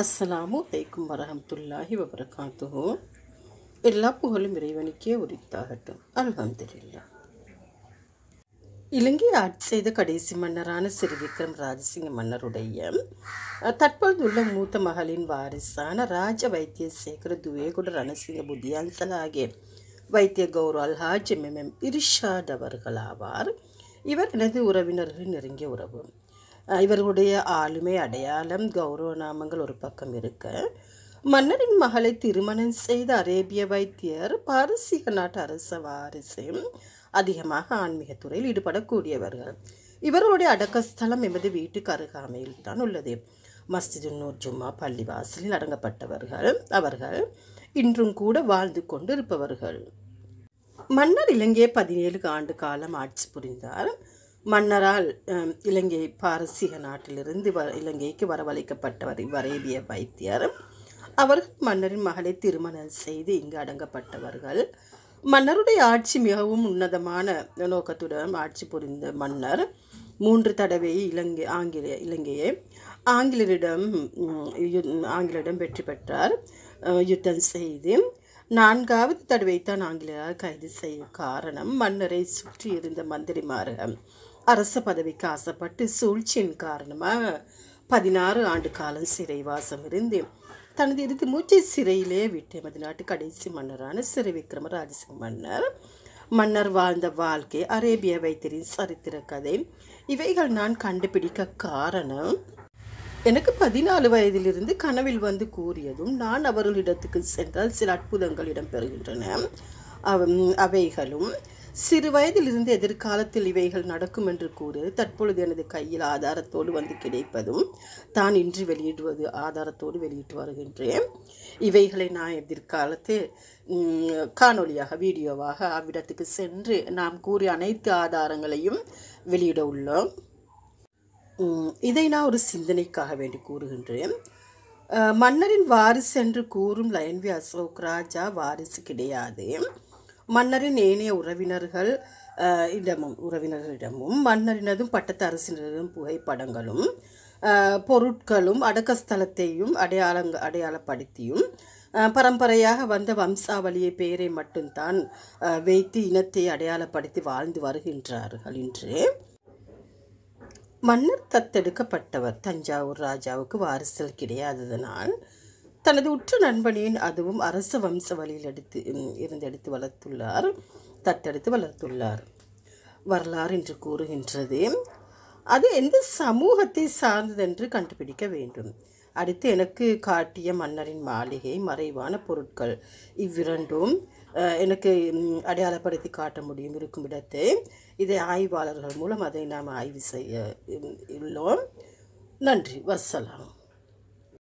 அஸ்லாம் வலைக்கும் வரமத்துல்லாஹி வபரகாத்துஹோ எல்லா புகழும் இறைவனுக்கே உரித்தாகட்டும் அல்ஹம்துல்லா இலங்கை ஆட்சி செய்த கடைசி மன்னரான சிறு விக்ரம் ராஜசிங்க மன்னருடைய தற்பொழுதுள்ள மூத்த மகளின் வாரிசான ராஜ வைத்திய சேகர துவேகுட ரணசிங்க புத்தியான்சல் ஆகிய வைத்திய கௌரவ் அல்ஹாஜ் எம் எம் இர்ஷாட் அவர்களாவார் இவர் எனது உறவினர்களின் நெருங்கிய உறவு இவர்களுடைய ஆளுமை அடையாளம் கௌரவ நாமங்கள் ஒரு பக்கம் இருக்க மன்னரின் மகளை திருமணம் செய்த அரேபிய வைத்தியர் பாரசீக நாட்டு அரச வாரிசு அதிகமாக ஆன்மீக துறையில் ஈடுபடக்கூடியவர்கள் இவர்களுடைய அடக்கஸ்தலம் எமது வீட்டுக்கு அருகாமையில் தான் உள்ளது மஸ்ஜிதுன்னூர் ஜும்மா பள்ளிவாசலில் அடங்கப்பட்டவர்கள் அவர்கள் இன்றும் கூட வாழ்ந்து கொண்டு இருப்பவர்கள் மன்னர் இலங்கையை பதினேழு ஆண்டு காலம் ஆட்சி புரிந்தார் மன்னரால் இலங்கை பாரசீக நாட்டிலிருந்து இலங்கைக்கு வரவழைக்கப்பட்டவர் இவ்வரேபிய வைத்தியர் அவர்கள் மன்னரின் மகளை திருமணம் செய்து இங்கு அடங்கப்பட்டவர்கள் மன்னருடைய ஆட்சி மிகவும் உன்னதமான நோக்கத்துடன் ஆட்சி புரிந்த மன்னர் மூன்று தடவை இலங்கை ஆங்கில இலங்கையை ஆங்கிலரிடம் ஆங்கிலரிடம் வெற்றி பெற்றார் யுத்தம் செய்து நான்காவது தடவை தான் ஆங்கிலேயர் கைது செய்ய காரணம் மன்னரை சுற்றி இருந்த மந்திரிமார்கள் அரச பதவிக்கு ஆசைப்பட்டு சூழ்ச்சியின் காரணமாக பதினாறு ஆண்டு காலம் சிறைவாசம் இருந்து தனது இறுதி மூச்சை சிறையிலே விட்டு எமது நாட்டு கடைசி மன்னரான சிறை விக்ரம ராஜசிங் மன்னர் மன்னர் வாழ்ந்த வாழ்க்கை அரேபிய வைத்தியின் சரித்திர கதை இவைகள் நான் கண்டுபிடிக்க காரணம் எனக்கு பதினாலு வயதிலிருந்து கனவில் வந்து கூறியதும் நான் அவர்களிடத்துக்கு சென்றால் சில அற்புதங்கள் இடம்பெறுகின்றன அவைகளும் சிறு வயதிலிருந்து எதிர்காலத்தில் இவைகள் நடக்கும் என்று கூறு தற்பொழுது எனது கையில் ஆதாரத்தோடு வந்து கிடைப்பதும் தான் இன்று வெளியிடுவது ஆதாரத்தோடு வெளியிட்டு வருகின்றேன் இவைகளை நான் எதிர்காலத்தில் காணொலியாக வீடியோவாக அவ்விடத்துக்கு சென்று நாம் கூறிய அனைத்து ஆதாரங்களையும் வெளியிட உள்ளோம் இதை நான் ஒரு சிந்தனைக்காக வேண்டி கூறுகின்றேன் மன்னரின் வாரிசு என்று கூறும் லயன்வி அசோக் ராஜா வாரிசு கிடையாது மன்னரின் ஏனைய உறவினர்கள் இடமும் உறவினர்களிடமும் மன்னரினதும் பட்டத்து அரசினரும் புகைப்படங்களும் பொருட்களும் அடக்கஸ்தலத்தையும் அடையாளங்க அடையாளப்படுத்தியும் பரம்பரையாக வந்த வம்சாவளியை பெயரை மட்டும்தான் வைத்து இனத்தை அடையாளப்படுத்தி வாழ்ந்து வருகின்றார்கள் என்று மன்னர் தத்தெடுக்கப்பட்டவர் தஞ்சாவூர் ராஜாவுக்கு வாரிசல் கிடையாததனால் தனது உற்ற நண்பனின் அதுவும் அரச வம்ச வழியில் எடுத்து இருந்து எடுத்து வளர்த்துள்ளார் தத்தெடுத்து வளர்த்துள்ளார் வரலாறு என்று கூறுகின்றது அது எந்த சமூகத்தை சார்ந்ததென்று கண்டுபிடிக்க வேண்டும் அடுத்து எனக்கு காட்டிய மன்னரின் மாளிகை மறைவான பொருட்கள் இவ்விரண்டும் எனக்கு அடையாளப்படுத்தி காட்ட முடியும் இருக்கும் இடத்தை இதை ஆய்வாளர்கள் மூலம் அதை நாம் ஆய்வு செய்ய உள்ளோம் நன்றி வசலாம்